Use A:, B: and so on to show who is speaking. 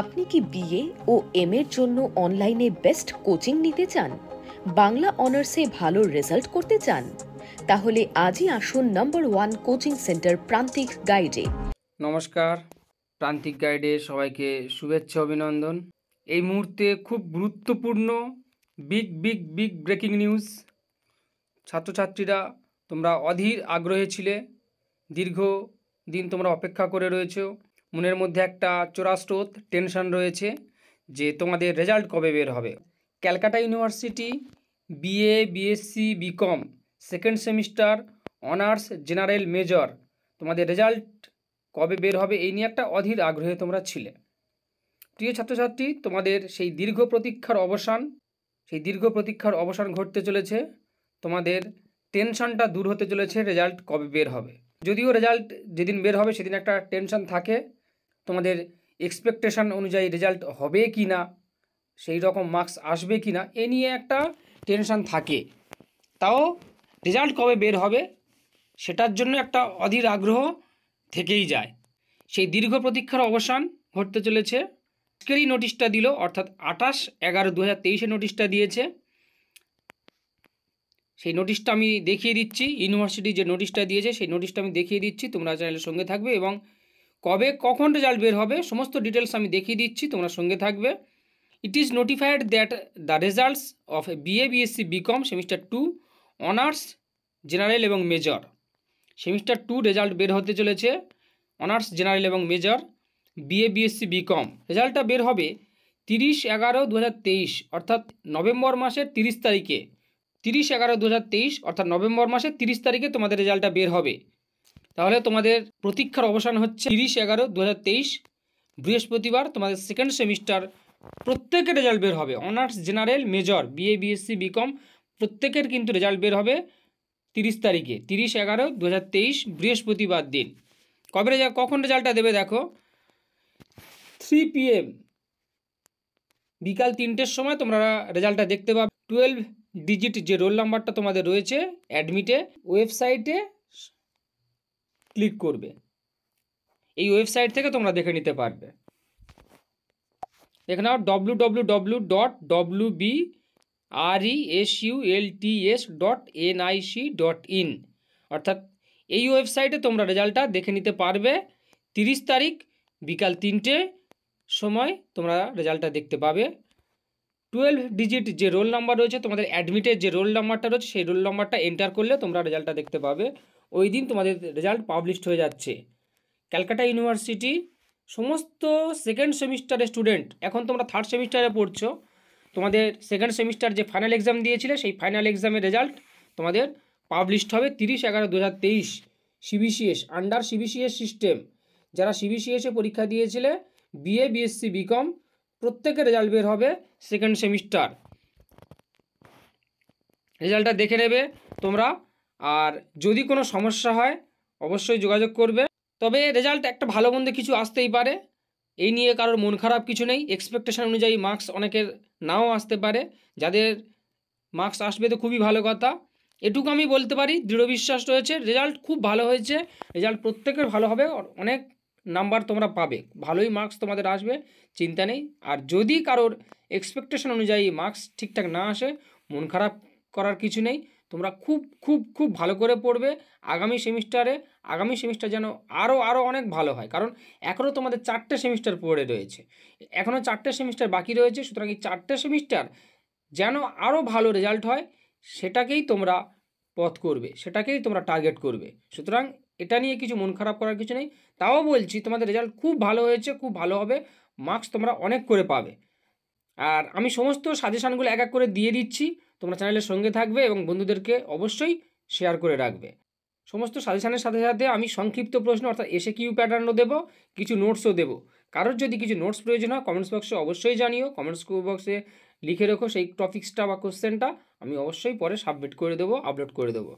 A: আপনি কি বিএ ও এম এর জন্য অনলাইনে বেস্ট কোচিং নিতে চান বাংলা অনার্সে ভালো রেজাল্ট করতে চান তাহলে আজই আসুন নাম্বার ওয়ান কোচিং সেন্টার প্রান্তিক গাইডে নমস্কার প্রান্তিক গাইডে সবাইকে শুভেচ্ছা অভিনন্দন এই মুহূর্তে খুব গুরুত্বপূর্ণ big big big breaking news ছাত্রছাত্রীরা তোমরা অধীর আগ্রহে ছিলে দীর্ঘ দিন তোমরা অপেক্ষা করে রয়েছো মনের মধ্যে একটা চোরাস্রোত টেনশন রয়েছে যে তোমাদের রেজাল্ট কবে বের হবে Calcutta University BA BSc BCom second semester honours general major তোমাদের রেজাল্ট কবে বের হবে এই নিয়ে একটা অধীর আগ্রহে তোমরা ছিলে প্রিয় ছাত্রছাত্রী তোমাদের সেই দীর্ঘ প্রতীক্ষার অবসান সেই দীর্ঘ প্রতীক্ষার অবসান ঘটতে চলেছে তোমাদের টেনশনটা দূর হতে চলেছে রেজাল্ট কবে বের হবে যদিও রেজাল্ট যেদিন বের হবে সেদিন একটা টেনশন থাকে তোমাদের এক্সপেকটেশান অনুযায়ী রেজাল্ট হবে কি না সেই রকম মার্কস আসবে কি না এ নিয়ে একটা টেনশান থাকে তাও রেজাল্ট কবে বের হবে সেটার জন্য একটা অধীর আগ্রহ থেকেই যায় সেই দীর্ঘ প্রতীক্ষার অবসান ঘটতে চলেছে আজকেরই নোটিশটা দিল অর্থাৎ আঠাশ এগারো দু হাজার তেইশে নোটিশটা দিয়েছে সেই নোটিশটা আমি দেখিয়ে দিচ্ছি ইউনিভার্সিটি যে নোটিশটা দিয়েছে সেই নোটিশটা আমি দেখিয়ে দিচ্ছি তোমরা চ্যানেলের সঙ্গে থাকবে এবং কবে কখন রেজাল্ট বের হবে সমস্ত ডিটেলস আমি দেখিয়ে দিচ্ছি তোমরা সঙ্গে থাকবে it is notified that the results of BA BSc BCom semester two honours general এবং মেজর সেমিস্টার টু রেজাল্ট বের হতে চলেছে অনার্স জেনারেল এবং মেজর বিএ বিএসসি বিকম রেজাল্টটা বের হবে তিরিশ এগারো দু অর্থাৎ নভেম্বর মাসের তিরিশ তারিখে তিরিশ এগারো দু অর্থাৎ নভেম্বর মাসের তিরিশ তারিখে তোমাদের রেজাল্টটা বের হবে তাহলে তোমাদের প্রতীক্ষার অবসান হচ্ছে তিরিশ এগারো দু বৃহস্পতিবার তোমাদের সেকেন্ড সেমিস্টার প্রত্যেকের রেজাল্ট বের হবে honours general major BA BSc BCom প্রত্যেকের কিন্তু রেজাল্ট বের হবে তিরিশ তারিখে তিরিশ এগারো দু বৃহস্পতিবার দিন কবে রেজাল্ট কখন রেজাল্টটা দেবে দেখো থ্রি পিএম বিকাল তিনটের সময় তোমরা রেজাল্টটা দেখতে পাবে টুয়েলভ ডিজিট যে রোল নাম্বারটা তোমাদের রয়েছে অ্যাডমিটে ওয়েবসাইটে ক্লিক করবে এই ওয়েবসাইট থেকে তোমরা দেখে নিতে পারবে দেখে নাও W W W dot W B R E S U L T S dot N I C dot in অর্থাৎ এই ওয়েবসাইটে তোমরা রেজাল্টটা দেখে নিতে পারবে তিরিশ তারিখ বিকাল তিনটে সময় তোমরা রেজাল্টটা দেখতে পাবে টুয়েলভ ডিজিট যে রোল নাম্বার রয়েছে তোমাদের অ্যাডমিটের যে রোল নাম্বারটা রয়েছে সেই রোল নাম্বারটা এন্টার করলে তোমরা রেজাল্টটা দেখতে পাবে ওই দিন তোমাদের রেজাল্ট পাবলিশড হয়ে যাচ্ছে ক্যালকাটা ইউনিভার্সিটি সমস্ত সেকেন্ড সেমিস্টারের স্টুডেন্ট এখন তোমরা থার্ড সেমিস্টারে পড়ছো তোমাদের সেকেন্ড সেমিস্টার যে ফাইনাল এক্সাম দিয়েছিলে সেই ফাইনাল এক্সামের রেজাল্ট তোমাদের পাবলিশড হবে তিরিশ এগারো দু হাজার তেইশ সিবিসিএস আন্ডার সিবিসিএস সিস্টেম যারা সিবিসিএসে পরীক্ষা দিয়েছিলে বিএ বিএসসি বিকম প্রত্যেকের রেজাল্ট বের হবে সেকেন্ড সেমিস্টার রেজাল্টটা দেখে নেবে তোমরা আর যদি কোনো সমস্যা হয় অবশ্যই যোগাযোগ করবে তবে রেজাল্ট একটা ভালো মন্দ কিছু আসতেই পারে এই নিয়ে কারোর মন খারাপ কিছু নেই এক্সপেকটেশান অনুযায়ী মার্কস অনেকের নাও আসতে পারে যাদের মার্কস আসবে তো খুবই ভালো কথা এটুকু আমি বলতে পারি দৃঢ় বিশ্বাস রয়েছে রেজাল্ট খুব ভালো হয়েছে রেজাল্ট প্রত্যেকের ভালো হবে অনেক নাম্বার তোমরা পাবে ভালোই মার্কস তোমাদের আসবে চিন্তা নেই আর যদি কারোর এক্সপেকটেশন অনুযায়ী মার্কস ঠিকঠাক না আসে মন খারাপ করার কিছু নেই তোমরা খুব খুব খুব ভালো করে পড়বে আগামী সেমিস্টারে আগামী সেমিস্টার যেন আরও আরও অনেক ভালো হয় কারণ এখনও তোমাদের চারটে সেমিস্টার পড়ে রয়েছে এখনও চারটে সেমিস্টার বাকি রয়েছে সুতরাং এই চারটে সেমিস্টার যেন আরও ভালো রেজাল্ট হয় সেটাকেই তোমরা পথ করবে সেটাকেই তোমরা টার্গেট করবে সুতরাং এটা নিয়ে কিছু মন খারাপ করার কিছু নেই তাও বলছি তোমাদের রেজাল্ট খুব ভালো হয়েছে খুব ভালো হবে মার্কস তোমরা অনেক করে পাবে আর আমি সমস্ত সাজেশানগুলো এক এক করে দিয়ে দিচ্ছি তোমরা চ্যানেলের সঙ্গে থাকবে এবং বন্ধুদেরকে অবশ্যই শেয়ার করে রাখবে সমস্ত সাজেশানের সাথে সাথে আমি সংক্ষিপ্ত প্রশ্ন অর্থাৎ এসে কিউ প্যাটার্নও দেবো কিছু নোটসও দেবো কারোর যদি কিছু নোটস প্রয়োজন হয় কমেন্টস বক্সে অবশ্যই জানিও কমেন্টস বক্সে লিখে রেখো সেই টপিক্সটা বা কোশ্চেনটা আমি অবশ্যই পরে সাবমিট করে দেবো আপলোড করে দেবো